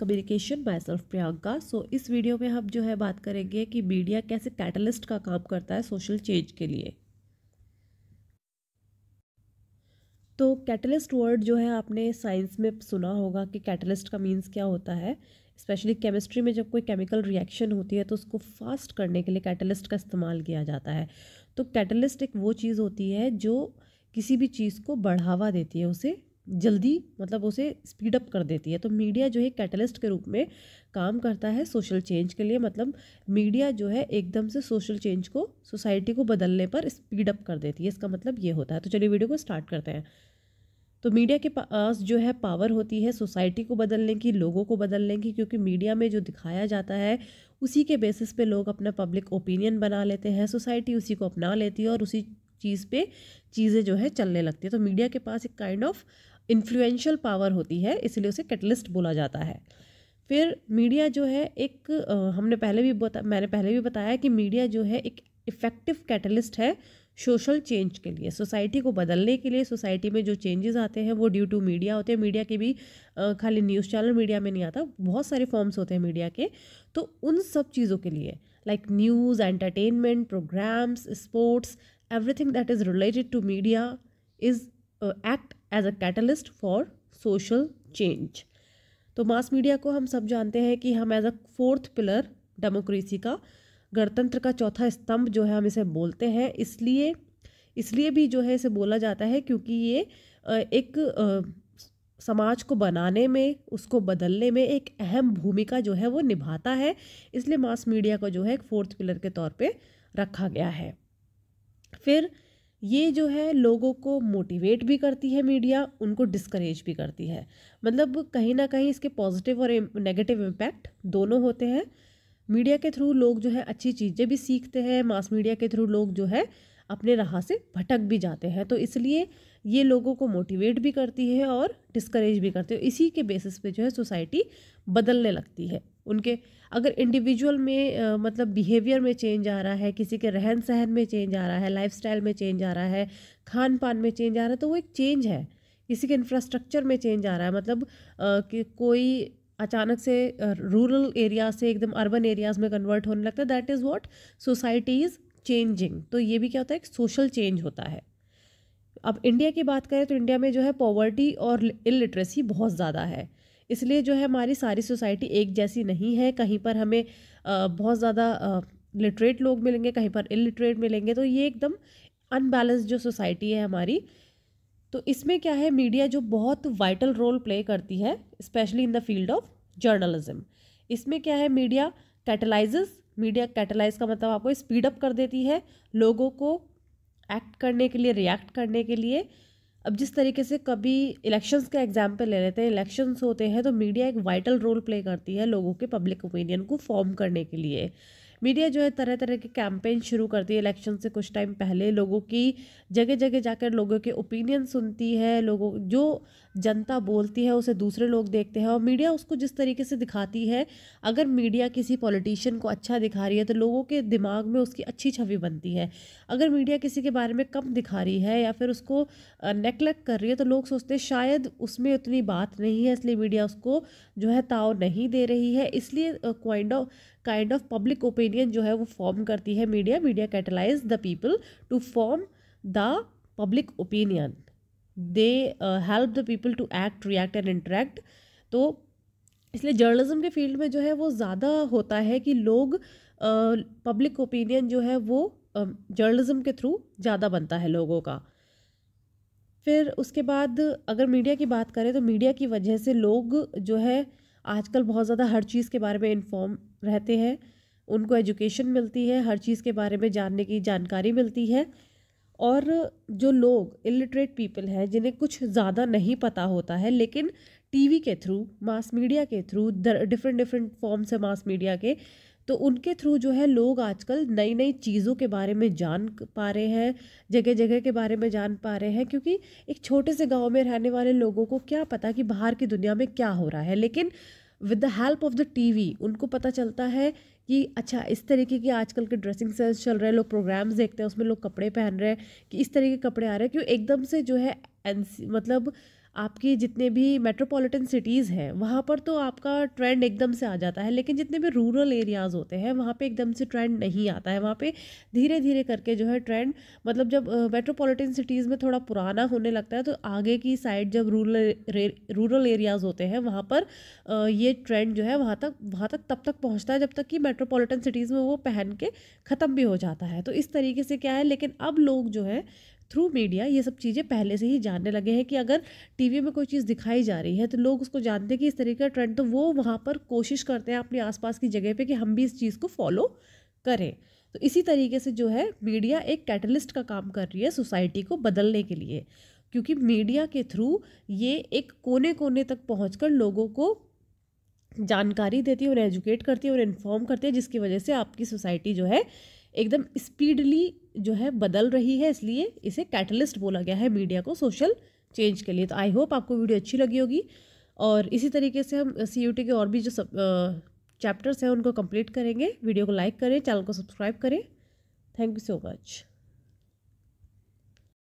communication by self Priyanka so इस video में हम जो है बात करेंगे कि मीडिया कैसे कैटलिस्ट का काम करता है सोशल चेंज के लिए तो कैटलिस्ट वर्ड जो है आपने साइंस में सुना होगा कि कैटलिस्ट का मीन्स क्या होता है स्पेशली केमिस्ट्री में जब कोई केमिकल रिएक्शन होती है तो उसको फास्ट करने के लिए कैटलिस्ट का इस्तेमाल किया जाता है तो कैटलिस्ट एक वो चीज़ होती है जो किसी भी चीज़ को बढ़ावा देती है उसे जल्दी मतलब उसे स्पीड अप कर देती है तो मीडिया जो है कैटलिस्ट के रूप में काम करता है सोशल चेंज के लिए मतलब मीडिया जो है एकदम से सोशल चेंज को सोसाइटी को बदलने पर स्पीड अप कर देती है इसका मतलब ये होता है तो चलिए वीडियो को स्टार्ट करते हैं तो मीडिया के पास जो है पावर होती है सोसाइटी को बदलने की लोगों को बदलने की क्योंकि मीडिया में जो दिखाया जाता है उसी के बेसिस पे लोग अपना पब्लिक ओपिनियन बना लेते हैं सोसाइटी उसी को अपना लेती है और उसी चीज़ पे चीज़ें जो है चलने लगती है तो मीडिया के पास एक काइंड ऑफ इन्फ्लुएंशियल पावर होती है इसलिए उसे कैटलिस्ट बोला जाता है फिर मीडिया जो है एक हमने पहले भी बता मैंने पहले भी बताया कि मीडिया जो है एक इफ़ेक्टिव कैटलिस्ट है सोशल चेंज के लिए सोसाइटी को बदलने के लिए सोसाइटी में जो चेंजेस आते हैं वो ड्यू टू मीडिया होते हैं मीडिया के भी खाली न्यूज़ चैनल मीडिया में नहीं आता बहुत सारे फॉर्म्स होते हैं मीडिया के तो उन सब चीज़ों के लिए like news entertainment programmes sports everything that is related to media is act as a catalyst for social change तो मास मीडिया को हम सब जानते हैं कि हम as a fourth pillar democracy का गणतंत्र का चौथा स्तंभ जो है हम इसे बोलते हैं इसलिए इसलिए भी जो है इसे बोला जाता है क्योंकि ये एक समाज को बनाने में उसको बदलने में एक अहम भूमिका जो है वो निभाता है इसलिए मास मीडिया को जो है एक फोर्थ पिलर के तौर पे रखा गया है फिर ये जो है लोगों को मोटिवेट भी करती है मीडिया उनको डिस्करेज भी करती है मतलब कहीं ना कहीं इसके पॉजिटिव और नेगेटिव इम्पैक्ट दोनों होते हैं मीडिया के थ्रू लोग जो है अच्छी चीज़ें भी सीखते हैं मास मीडिया के थ्रू लोग जो है अपने राह से भटक भी जाते हैं तो इसलिए ये लोगों को मोटिवेट भी करती है और डिस्करेज भी करती है इसी के बेसिस पे जो है सोसाइटी बदलने लगती है उनके अगर इंडिविजुअल में आ, मतलब बिहेवियर में चेंज आ रहा है किसी के रहन सहन में चेंज आ रहा है लाइफ में चेंज आ रहा है खान पान में चेंज आ रहा है तो वो एक चेंज है किसी के इंफ्रास्ट्रक्चर में चेंज आ रहा है मतलब आ, कि कोई अचानक से रूरल एरिया से एकदम अर्बन एरियाज में कन्वर्ट होने लगता है that is what society is changing तो ये भी क्या होता है एक सोशल चेंज होता है अब इंडिया की बात करें तो इंडिया में जो है पॉवर्टी और इलिटरेसी बहुत ज़्यादा है इसलिए जो है हमारी सारी सोसाइटी एक जैसी नहीं है कहीं पर हमें बहुत ज़्यादा लिटरेट लोग मिलेंगे कहीं पर इलिटरेट मिलेंगे तो ये एकदम अनबैलेंस जो सोसाइटी है हमारी तो इसमें क्या है मीडिया जो बहुत वाइटल रोल प्ले करती है specially in the field of journalism इसमें क्या है मीडिया कैटलाइजेस मीडिया कैटलाइज का मतलब आपको स्पीड अप कर देती है लोगों को एक्ट करने के लिए रिएक्ट करने के लिए अब जिस तरीके से कभी इलेक्शंस का एग्जाम्पल ले लेते हैं इलेक्शंस होते हैं तो मीडिया एक वाइटल रोल प्ले करती है लोगों के पब्लिक ओपिनियन को फॉर्म करने के लिए मीडिया जो है तरह तरह के कैंपेन शुरू करती है इलेक्शन से कुछ टाइम पहले लोगों की जगह जगह जाकर लोगों के ओपिनियन सुनती है लोगों जो जनता बोलती है उसे दूसरे लोग देखते हैं और मीडिया उसको जिस तरीके से दिखाती है अगर मीडिया किसी पॉलिटिशियन को अच्छा दिखा रही है तो लोगों के दिमाग में उसकी अच्छी छवि बनती है अगर मीडिया किसी के बारे में कम दिखा रही है या फिर उसको नेकलेक्ट कर रही है तो लोग सोचते हैं शायद उसमें उतनी बात नहीं है इसलिए मीडिया उसको जो है ताव नहीं दे रही है इसलिए coined of kind of public opinion जो है वो फॉर्म करती है media media catalyse the people to form the public opinion they help the people to act react and interact तो इसलिए जर्नलिज्म के फील्ड में जो है वो ज़्यादा होता है कि लोग पब्लिक uh, ओपिनियन जो है वो जर्नलिज्म um, uh, के थ्रू ज़्यादा बनता है लोगों का फिर उसके बाद अगर मीडिया की बात करें तो मीडिया की वजह से लोग जो है आजकल बहुत ज़्यादा हर चीज़ के बारे में इन्फॉर्म रहते हैं उनको एजुकेशन मिलती है हर चीज़ के बारे में जानने की जानकारी मिलती है और जो लोग इलिटरेट पीपल हैं जिन्हें कुछ ज़्यादा नहीं पता होता है लेकिन टीवी के थ्रू मास मीडिया के थ्रू डिफरेंट डिफरेंट फॉर्म्स है मास मीडिया के तो उनके थ्रू जो है लोग आजकल नई नई चीज़ों के बारे में जान पा रहे हैं जगह जगह के बारे में जान पा रहे हैं क्योंकि एक छोटे से गांव में रहने वाले लोगों को क्या पता कि बाहर की दुनिया में क्या हो रहा है लेकिन with the help of the TV उनको पता चलता है कि अच्छा इस तरीके की आजकल के ड्रेसिंग सेंस चल रहे हैं लोग प्रोग्राम्स देखते हैं उसमें लोग कपड़े पहन रहे हैं कि इस तरीके के कपड़े आ रहे हैं क्यों एकदम से जो है मतलब आपकी जितने भी मेट्रोपॉलिटन सिटीज़ हैं वहाँ पर तो आपका ट्रेंड एकदम से आ जाता है लेकिन जितने भी रूरल एरियाज़ होते हैं वहाँ पे एकदम से ट्रेंड नहीं आता है वहाँ पे धीरे धीरे करके जो है ट्रेंड मतलब जब मेट्रोपॉलिटन सिटीज़ में थोड़ा पुराना होने लगता है तो आगे की साइड जब रूरल रूरल एरियाज़ होते हैं वहाँ पर ये ट्रेंड जो है वहाँ तक वहाँ तक तब तक पहुँचता है जब तक कि मेट्रोपॉलिटन सिटीज़ में वो पहन के ख़त्म भी हो जाता है तो इस तरीके से क्या है लेकिन अब लोग जो है थ्रू मीडिया ये सब चीज़ें पहले से ही जानने लगे हैं कि अगर टीवी में कोई चीज़ दिखाई जा रही है तो लोग उसको जानते हैं कि इस तरीके का ट्रेंड तो वो वहाँ पर कोशिश करते हैं अपने आसपास की जगह पे कि हम भी इस चीज़ को फॉलो करें तो इसी तरीके से जो है मीडिया एक कैटलिस्ट का काम कर रही है सोसाइटी को बदलने के लिए क्योंकि मीडिया के थ्रू ये एक कोने कोने तक पहुँच लोगों को जानकारी देती है उन्हें एजुकेट करती है उन्हें इन्फॉर्म करती है जिसकी वजह से आपकी सोसाइटी जो है एकदम स्पीडली जो है बदल रही है इसलिए इसे कैटलिस्ट बोला गया है मीडिया को सोशल चेंज के लिए तो आई होप आपको वीडियो अच्छी लगी होगी और इसी तरीके से हम सी के और भी जो सब चैप्टर्स हैं उनको कंप्लीट करेंगे वीडियो को लाइक करें चैनल को सब्सक्राइब करें थैंक यू सो मच